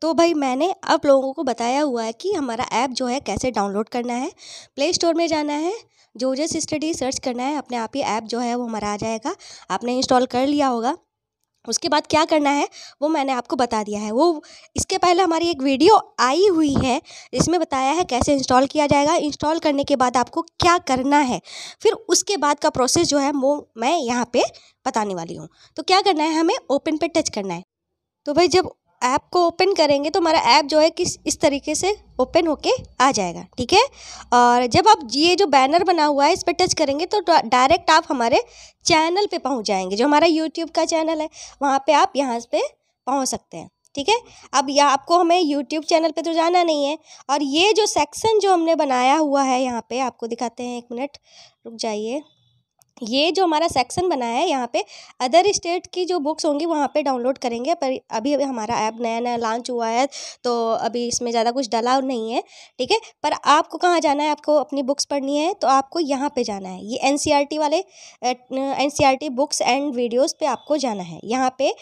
तो भाई मैंने आप लोगों को बताया हुआ है कि हमारा ऐप जो है कैसे डाउनलोड करना है प्ले स्टोर में जाना है जोजस स्टडी सर्च करना है अपने आप ही ऐप जो है वो हमारा आ जाएगा आपने इंस्टॉल कर लिया होगा उसके बाद क्या करना है वो मैंने आपको बता दिया है वो इसके पहले हमारी एक वीडियो आई हुई है जिसमें बताया है कैसे इंस्टॉल किया जाएगा इंस्टॉल करने के बाद आपको क्या करना है फिर उसके बाद का प्रोसेस जो है वो मैं यहाँ पे बताने वाली हूँ तो क्या करना है हमें ओपन पे टच करना है तो भाई जब ऐप को ओपन करेंगे तो हमारा ऐप जो है किस इस तरीके से ओपन होके आ जाएगा ठीक है और जब आप ये जो बैनर बना हुआ है इस पर टच करेंगे तो डायरेक्ट आप हमारे चैनल पे पहुंच जाएंगे जो हमारा यूट्यूब का चैनल है वहाँ पे आप यहाँ पे पहुँच सकते हैं ठीक है अब यह आपको हमें यूट्यूब चैनल पर तो जाना नहीं है और ये जो सेक्शन जो हमने बनाया हुआ है यहाँ पर आपको दिखाते हैं एक मिनट रुक जाइए ये जो हमारा सेक्शन बना है यहाँ पे अदर स्टेट की जो बुक्स होंगी वहाँ पे डाउनलोड करेंगे पर अभी अभी हमारा ऐप नया नया लॉन्च हुआ है तो अभी इसमें ज़्यादा कुछ डला नहीं है ठीक है पर आपको कहाँ जाना है आपको अपनी बुक्स पढ़नी है तो आपको यहाँ पे जाना है ये एन e वाले एन बुक्स एंड वीडियोज़ पर आपको जाना है यहाँ पर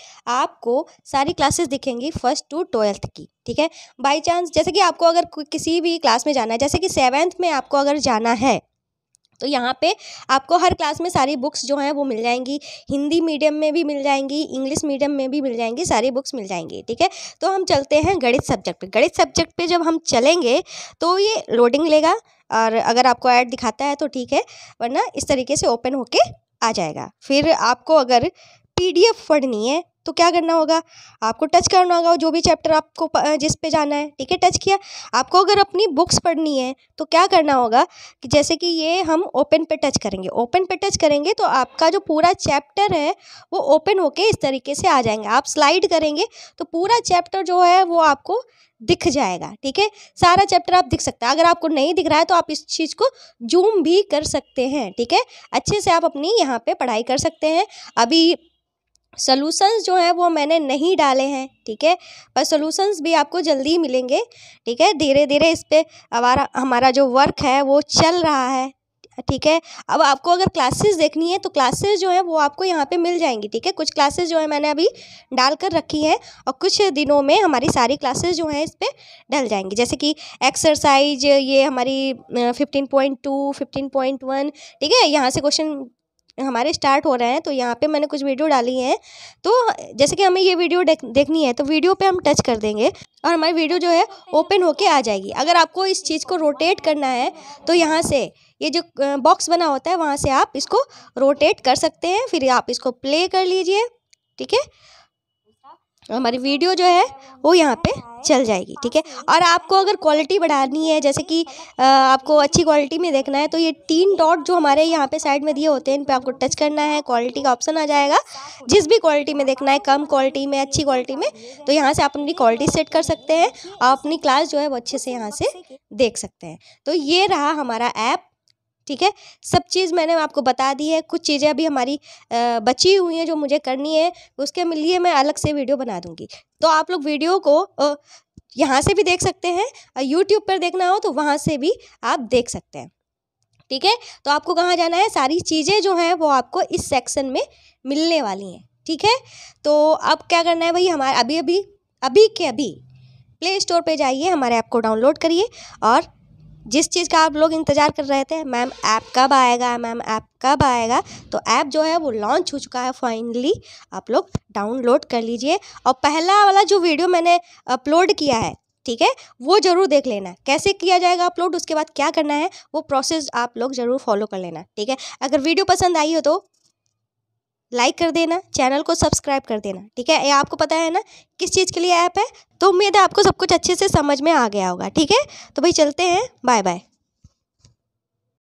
आपको सारी क्लासेस दिखेंगी फर्स्ट टू ट्वेल्थ की ठीक है बाई चांस जैसे कि आपको अगर किसी भी क्लास में जाना है जैसे कि सेवेंथ में आपको अगर जाना है तो यहाँ पे आपको हर क्लास में सारी बुक्स जो हैं वो मिल जाएंगी हिंदी मीडियम में भी मिल जाएंगी इंग्लिश मीडियम में भी मिल जाएंगी सारी बुक्स मिल जाएंगी ठीक है तो हम चलते हैं गणित सब्जेक्ट पे गणित सब्जेक्ट पे जब हम चलेंगे तो ये लोडिंग लेगा और अगर आपको ऐड दिखाता है तो ठीक है वरना इस तरीके से ओपन होके आ जाएगा फिर आपको अगर पीडीएफ पढ़नी है तो क्या करना होगा आपको टच करना होगा जो भी चैप्टर आपको जिस पे जाना है ठीक है टच किया आपको अगर अपनी बुक्स पढ़नी है तो क्या करना होगा कि जैसे कि ये हम ओपन पे टच करेंगे ओपन पे टच करेंगे तो आपका जो पूरा चैप्टर है वो ओपन होके इस तरीके से आ जाएंगे आप स्लाइड करेंगे तो पूरा चैप्टर जो है वो आपको दिख जाएगा ठीक है सारा चैप्टर आप दिख सकता है अगर आपको नहीं दिख रहा है तो आप इस चीज़ को जूम भी कर सकते हैं ठीक है अच्छे से आप अपनी यहाँ पे पढ़ाई कर सकते हैं अभी सोलूसन्स जो हैं वो मैंने नहीं डाले हैं ठीक है पर सोलूसन्स भी आपको जल्दी मिलेंगे ठीक है धीरे धीरे इस पर हमारा हमारा जो वर्क है वो चल रहा है ठीक है अब आपको अगर क्लासेस देखनी है तो क्लासेस जो है वो आपको यहाँ पे मिल जाएंगी ठीक है कुछ क्लासेस जो है मैंने अभी डाल कर रखी हैं और कुछ दिनों में हमारी सारी क्लासेस जो हैं इस पर डल जाएंगी जैसे कि एक्सरसाइज ये हमारी fifteen point two fifteen point one ठीक है यहाँ से क्वेश्चन हमारे स्टार्ट हो रहे हैं तो यहाँ पे मैंने कुछ वीडियो डाली हैं तो जैसे कि हमें ये वीडियो देख, देखनी है तो वीडियो पे हम टच कर देंगे और हमारी वीडियो जो है ओपन होके आ जाएगी अगर आपको इस चीज़ को रोटेट करना है तो यहाँ से ये जो बॉक्स बना होता है वहाँ से आप इसको रोटेट कर सकते हैं फिर आप इसको प्ले कर लीजिए ठीक है हमारी वीडियो जो है वो यहाँ पर चल जाएगी ठीक है हाँ, और हाँ। आपको अगर क्वालिटी बढ़ानी है जैसे कि आपको अच्छी क्वालिटी में देखना है तो ये तीन डॉट जो हमारे यहाँ पे साइड में दिए होते हैं इन पर आपको टच करना है क्वालिटी का ऑप्शन आ जाएगा जिस भी क्वालिटी में देखना है कम क्वालिटी में अच्छी क्वालिटी में तो यहाँ से आप अपनी क्वालिटी सेट कर सकते हैं और अपनी क्लास जो है वो अच्छे से यहाँ से देख सकते हैं तो ये रहा हमारा ऐप ठीक है सब चीज़ मैंने आपको बता दी है कुछ चीज़ें अभी हमारी बची हुई हैं जो मुझे करनी है उसके लिए मैं अलग से वीडियो बना दूँगी तो आप लोग वीडियो को यहाँ से भी देख सकते हैं यूट्यूब पर देखना हो तो वहाँ से भी आप देख सकते हैं ठीक है तो आपको कहाँ जाना है सारी चीज़ें जो हैं वो आपको इस सेक्शन में मिलने वाली हैं ठीक है तो अब क्या करना है भाई हमारे अभी अभी अभी के अभी प्ले स्टोर पे जाइए हमारे ऐप को डाउनलोड करिए और जिस चीज़ का आप लोग इंतज़ार कर रहे थे मैम ऐप कब आएगा मैम ऐप कब आएगा तो ऐप जो है वो लॉन्च हो चुका है फाइनली आप लोग डाउनलोड कर लीजिए और पहला वाला जो वीडियो मैंने अपलोड किया है ठीक है वो ज़रूर देख लेना कैसे किया जाएगा अपलोड उसके बाद क्या करना है वो प्रोसेस आप लोग ज़रूर फॉलो कर लेना ठीक है अगर वीडियो पसंद आई हो तो लाइक कर देना चैनल को सब्सक्राइब कर देना ठीक है ये आपको पता है ना किस चीज़ के लिए ऐप है तो उम्मीद है आपको सब कुछ अच्छे से समझ में आ गया होगा ठीक है तो भाई चलते हैं बाय बाय